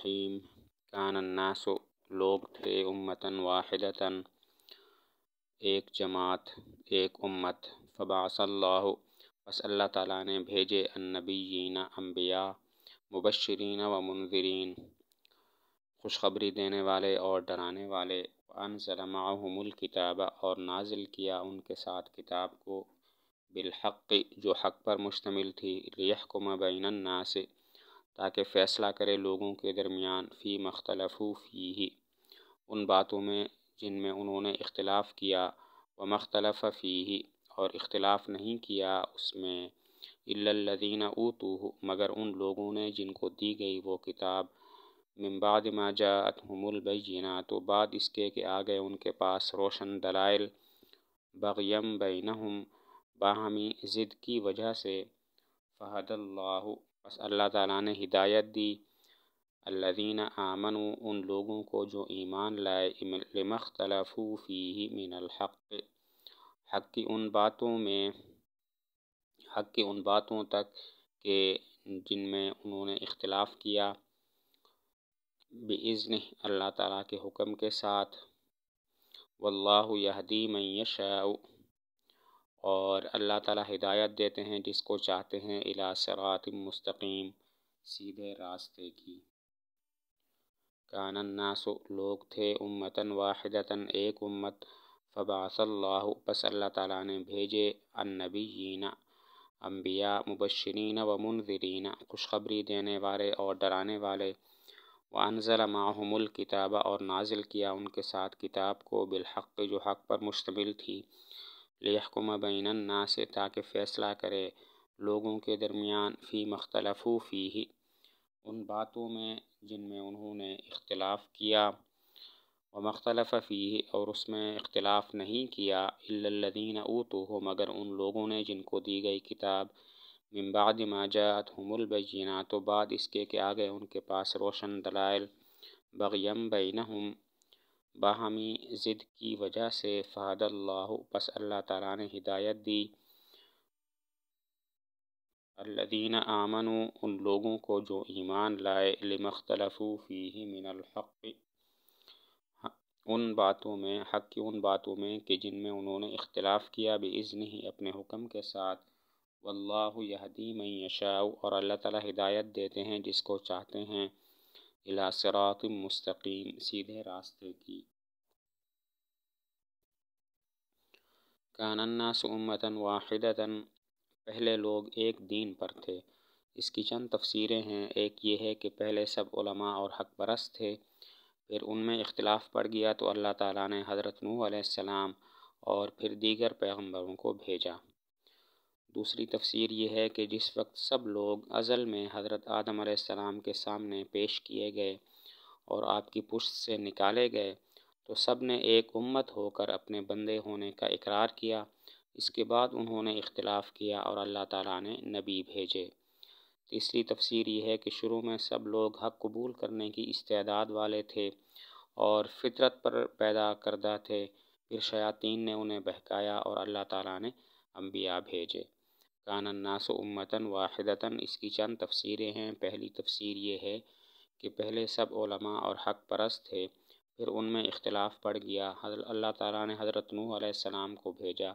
الرحیم کان الناس لوگ تھے امتاً واحدََََََََََََََََ ایک جماعت ایک امت فبا اللہ بس اللہ تعالیٰ نے بھیجے النبیین انبیاء مبشرین و منذرین خوشخبری دینے والے اور ڈرانے والے انزل معهم الکتاب اور نازل کیا ان کے ساتھ کتاب کو بالحق جو حق پر مشتمل تھی لیحکم بین الناس تاکہ فیصلہ کرے لوگوں کے درمیان فی مختلف فی ہی ان باتوں میں جن میں انہوں نے اختلاف کیا وہ مختلف فی ہی اور اختلاف نہیں کیا اس میں اللّینہ او تو مگر ان لوگوں نے جن کو دی گئی وہ کتاب بعد ما جاتینہ تو بعد اس کے کہ آ گئے ان کے پاس روشن دلائل بغیم بینہم باہمی ضد کی وجہ سے فہد اللہ بس اللہ تعالیٰ نے ہدایت دی اللہ دینہ آمن ان لوگوں کو جو ایمان لائے امخلاف ہی من الحق حق کی ان باتوں میں حق کی ان باتوں تک کہ جن میں انہوں نے اختلاف کیا بزن اللہ تعالیٰ کے حکم کے ساتھ والدیم شع اور اللہ تعالیٰ ہدایت دیتے ہیں جس کو چاہتے ہیں سرات مستقیم سیدھے راستے کی کانن الناس لوگ تھے امتاً واحدتاً ایک امت اللہ پس اللہ تعالیٰ نے بھیجے النبیین انبیاء مبشرین و منذرین خوشخبری دینے والے اور ڈرانے والے وانزل معهم الکتاب اور نازل کیا ان کے ساتھ کتاب کو بالحق جو حق پر مشتمل تھی لیحکم بین الناس تاکہ فیصلہ کرے لوگوں کے درمیان فی مختلف فی ان باتوں میں جن میں انہوں نے اختلاف کیا و مختلف فی اور اس میں اختلاف نہیں کیا اللّین الذین تو ہو مگر ان لوگوں نے جن کو دی گئی کتاب من بعد ما جات ہم و بعد اس کے کہ آگئے ان کے پاس روشن دلائل بغیم بینہم باہمی ضد کی وجہ سے فہد اللہ بس اللہ تعالیٰ نے ہدایت دی الدین آمن ان لوگوں کو جو ایمان لائے لمختلف ہی من الحق ان باتوں میں حق کی ان باتوں میں کہ جن میں انہوں نے اختلاف کیا بھی عزن ہی اپنے حکم کے ساتھ واللہ یہدی یہ حدیم اور اللہ تعالیٰ ہدایت دیتے ہیں جس کو چاہتے ہیں صراط مستقیم سیدھے راستے کی کاننا امتاً واحدتاً پہلے لوگ ایک دین پر تھے اس کی چند تفسیریں ہیں ایک یہ ہے کہ پہلے سب علماء اور حق پرست تھے پھر ان میں اختلاف پڑ گیا تو اللہ تعالیٰ نے حضرت نوح علیہ السلام اور پھر دیگر پیغمبروں کو بھیجا دوسری تفسیر یہ ہے کہ جس وقت سب لوگ ازل میں حضرت آدم علیہ السلام کے سامنے پیش کیے گئے اور آپ کی پشت سے نکالے گئے تو سب نے ایک امت ہو کر اپنے بندے ہونے کا اقرار کیا اس کے بعد انہوں نے اختلاف کیا اور اللہ تعالیٰ نے نبی بھیجے تیسری تفسیر یہ ہے کہ شروع میں سب لوگ حق قبول کرنے کی استعداد والے تھے اور فطرت پر پیدا کردہ تھے پھر شیاطین نے انہیں بہکایا اور اللہ تعالیٰ نے انبیاء بھیجے کان الناس امتاً واحدتاً اس کی چند تفسیریں ہیں پہلی تفسیر یہ ہے کہ پہلے سب علماء اور حق پرست تھے پھر ان میں اختلاف پڑ گیا حضرت اللہ تعالیٰ نے حضرت نوح علیہ السلام کو بھیجا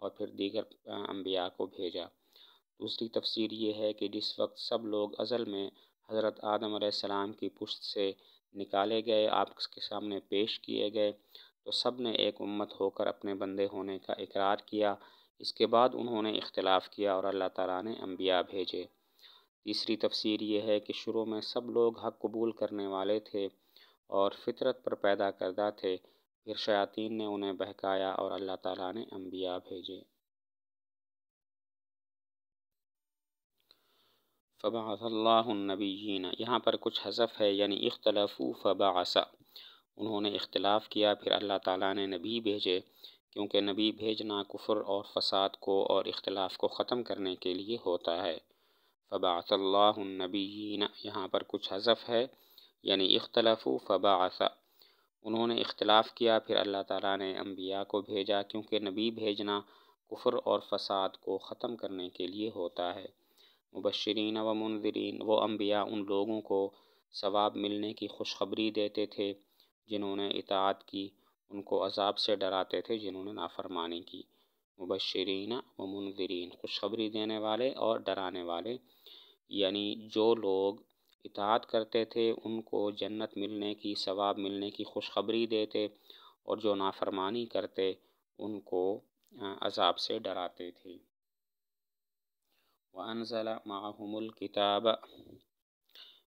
اور پھر دیگر انبیاء کو بھیجا دوسری تفسیر یہ ہے کہ جس وقت سب لوگ ازل میں حضرت آدم علیہ السلام کی پشت سے نکالے گئے آپ کے سامنے پیش کیے گئے تو سب نے ایک امت ہو کر اپنے بندے ہونے کا اقرار کیا اس کے بعد انہوں نے اختلاف کیا اور اللہ تعالیٰ نے انبیاء بھیجے تیسری تفسیر یہ ہے کہ شروع میں سب لوگ حق قبول کرنے والے تھے اور فطرت پر پیدا کردہ تھے پھر شیاطین نے انہیں بہکایا اور اللہ تعالیٰ نے انبیاء بھیجے فبعث اللہ النبیین یہاں پر کچھ حذف ہے یعنی اختلافو فبعث انہوں نے اختلاف کیا پھر اللہ تعالیٰ نے نبی بھیجے کیونکہ نبی بھیجنا کفر اور فساد کو اور اختلاف کو ختم کرنے کے لیے ہوتا ہے فبا اللہ اللہ یہاں پر کچھ حذف ہے یعنی اختلاف و فباعص انہوں نے اختلاف کیا پھر اللہ تعالیٰ نے انبیاء کو بھیجا کیونکہ نبی بھیجنا کفر اور فساد کو ختم کرنے کے لیے ہوتا ہے مبشرین و منظرین وہ انبیاء ان لوگوں کو ثواب ملنے کی خوشخبری دیتے تھے جنہوں نے اطاعت کی ان کو عذاب سے ڈراتے تھے جنہوں نے نافرمانی کی مبشرین و منذرین خوشخبری دینے والے اور ڈرانے والے یعنی جو لوگ اطاعت کرتے تھے ان کو جنت ملنے کی ثواب ملنے کی خوشخبری دیتے اور جو نافرمانی کرتے ان کو عذاب سے ڈراتے تھے وَأَنزَلَ مَعَهُمُ الْكِتَابَ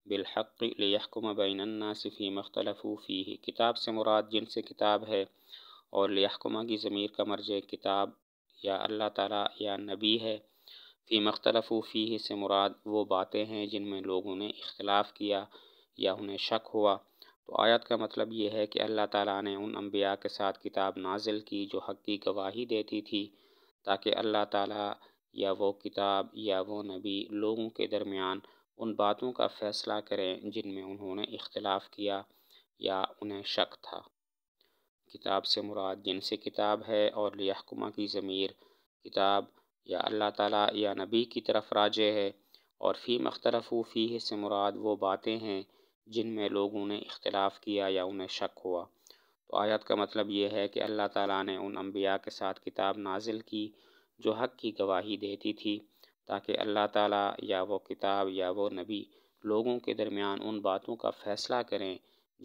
بالحق لیحکم بین الناس فی مختلف فیہ کتاب سے مراد جن سے کتاب ہے اور لیحکمہ کی ضمیر کا مرجع کتاب یا اللہ تعالیٰ یا نبی ہے فی مختلف فیہ سے مراد وہ باتیں ہیں جن میں لوگوں نے اختلاف کیا یا انہیں شک ہوا تو آیت کا مطلب یہ ہے کہ اللہ تعالیٰ نے ان انبیاء کے ساتھ کتاب نازل کی جو حق کی گواہی دیتی تھی تاکہ اللہ تعالیٰ یا وہ کتاب یا وہ نبی لوگوں کے درمیان ان باتوں کا فیصلہ کریں جن میں انہوں نے اختلاف کیا یا انہیں شک تھا کتاب سے مراد جن سے کتاب ہے اور لیحکمہ کی ضمیر کتاب یا اللہ تعالیٰ یا نبی کی طرف راجع ہے اور فی مختلف فی سے مراد وہ باتیں ہیں جن میں لوگوں نے اختلاف کیا یا انہیں شک ہوا تو آیت کا مطلب یہ ہے کہ اللہ تعالیٰ نے ان انبیاء کے ساتھ کتاب نازل کی جو حق کی گواہی دیتی تھی تاکہ اللہ تعالیٰ یا وہ کتاب یا وہ نبی لوگوں کے درمیان ان باتوں کا فیصلہ کریں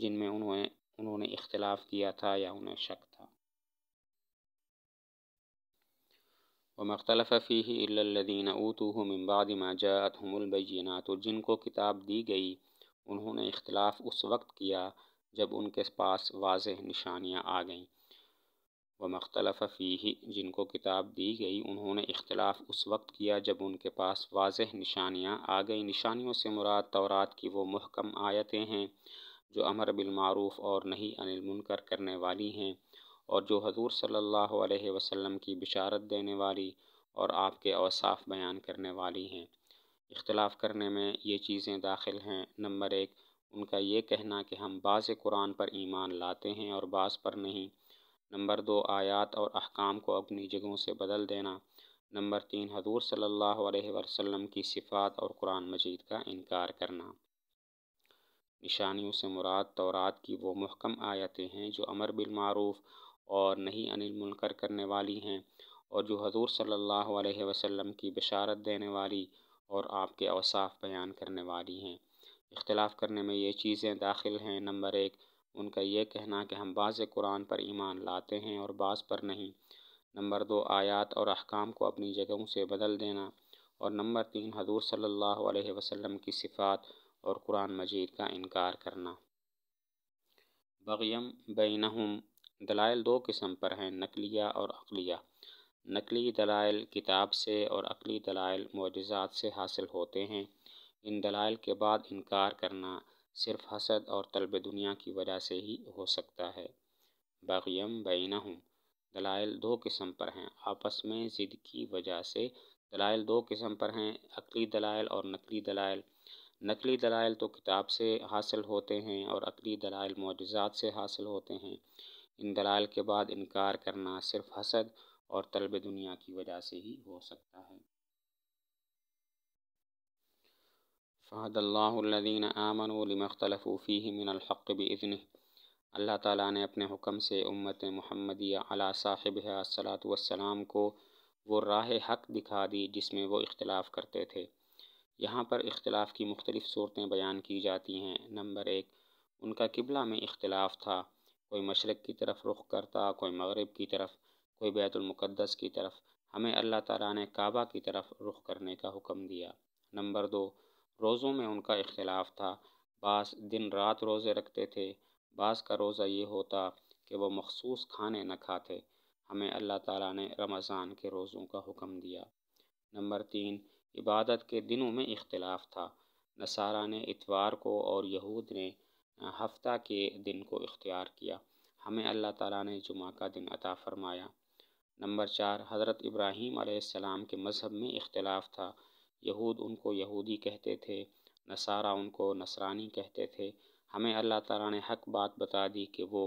جن میں انہوں انہوں نے اختلاف کیا تھا یا انہیں شک تھا وہ مختلف فیح الدینہ اَطوہ امبادِماجاتم البجینہ تو جن کو کتاب دی گئی انہوں نے اختلاف اس وقت کیا جب ان کے پاس واضح نشانیاں آ گئیں و مختلف جن کو کتاب دی گئی انہوں نے اختلاف اس وقت کیا جب ان کے پاس واضح نشانیاں آ گئی نشانیوں سے مراد تورات کی وہ محکم آیتیں ہیں جو امر بالمعروف اور نہیں انل منکر کرنے والی ہیں اور جو حضور صلی اللہ علیہ وسلم کی بشارت دینے والی اور آپ کے اوصاف بیان کرنے والی ہیں اختلاف کرنے میں یہ چیزیں داخل ہیں نمبر ایک ان کا یہ کہنا کہ ہم بعض قرآن پر ایمان لاتے ہیں اور بعض پر نہیں نمبر دو آیات اور احکام کو اپنی جگہوں سے بدل دینا نمبر تین حضور صلی اللہ علیہ وسلم کی صفات اور قرآن مجید کا انکار کرنا نشانیوں سے مراد تورات کی وہ محکم آیتیں ہیں جو امر بالمعروف اور نہیں انل منکر کرنے والی ہیں اور جو حضور صلی اللہ علیہ وسلم کی بشارت دینے والی اور آپ کے اوصاف بیان کرنے والی ہیں اختلاف کرنے میں یہ چیزیں داخل ہیں نمبر ایک ان کا یہ کہنا کہ ہم بعض قرآن پر ایمان لاتے ہیں اور بعض پر نہیں نمبر دو آیات اور احکام کو اپنی جگہوں سے بدل دینا اور نمبر تین حضور صلی اللہ علیہ وسلم کی صفات اور قرآن مجید کا انکار کرنا بغیم بینہم دلائل دو قسم پر ہیں نقلیہ اور عقلیہ نقلی دلائل کتاب سے اور عقلی دلائل معجزات سے حاصل ہوتے ہیں ان دلائل کے بعد انکار کرنا صرف حسد اور طلب دنیا کی وجہ سے ہی ہو سکتا ہے بغیم بینہ ہوں دلائل دو قسم پر ہیں آپس میں ضد کی وجہ سے دلائل دو قسم پر ہیں عقلی دلائل اور نقلی دلائل نقلی دلائل تو کتاب سے حاصل ہوتے ہیں اور عقلی دلائل معجزات سے حاصل ہوتے ہیں ان دلائل کے بعد انکار کرنا صرف حسد اور طلب دنیا کی وجہ سے ہی ہو سکتا ہے عاد اللہدین امن فیہ من الحق بزن اللہ تعالیٰ نے اپنے حکم سے امت محمدیہ صاحب صلاۃ وسلام کو وہ راہ حق دکھا دی جس میں وہ اختلاف کرتے تھے یہاں پر اختلاف کی مختلف صورتیں بیان کی جاتی ہیں نمبر ایک ان کا قبلہ میں اختلاف تھا کوئی مشرق کی طرف رخ کرتا کوئی مغرب کی طرف کوئی بیت المقدس کی طرف ہمیں اللہ تعالیٰ نے کعبہ کی طرف رخ کرنے کا حکم دیا نمبر دو روزوں میں ان کا اختلاف تھا بعض دن رات روزے رکھتے تھے بعض کا روزہ یہ ہوتا کہ وہ مخصوص کھانے نہ کھاتے ہمیں اللہ تعالیٰ نے رمضان کے روزوں کا حکم دیا نمبر تین عبادت کے دنوں میں اختلاف تھا نصارہ نے اتوار کو اور یہود نے ہفتہ کے دن کو اختیار کیا ہمیں اللہ تعالیٰ نے جمعہ کا دن عطا فرمایا نمبر چار حضرت ابراہیم علیہ السلام کے مذہب میں اختلاف تھا یہود ان کو یہودی کہتے تھے نصارہ ان کو نصرانی کہتے تھے ہمیں اللہ تعالیٰ نے حق بات بتا دی کہ وہ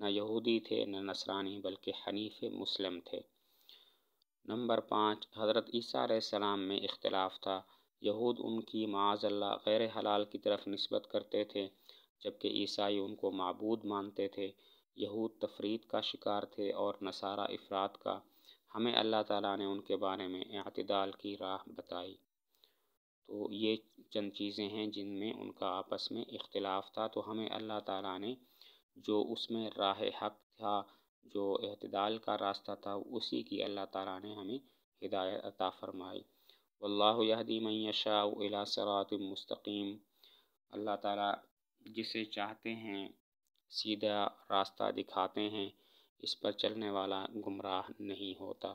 نہ یہودی تھے نہ نصرانی بلکہ حنیف مسلم تھے نمبر پانچ حضرت عیسیٰ علیہ السلام میں اختلاف تھا یہود ان کی معاذ اللہ غیر حلال کی طرف نسبت کرتے تھے جبکہ عیسائی ان کو معبود مانتے تھے یہود تفرید کا شکار تھے اور نصارہ افراد کا ہمیں اللہ تعالیٰ نے ان کے بارے میں اعتدال کی راہ بتائی تو یہ چند چیزیں ہیں جن میں ان کا آپس میں اختلاف تھا تو ہمیں اللہ تعالیٰ نے جو اس میں راہ حق تھا جو اعتدال کا راستہ تھا اسی کی اللہ تعالیٰ نے ہمیں ہدایت عطا فرمائی واللہ یہدی من یشاء الی صراط مستقیم اللہ تعالیٰ جسے چاہتے ہیں سیدھا راستہ دکھاتے ہیں اس پر چلنے والا گمراہ نہیں ہوتا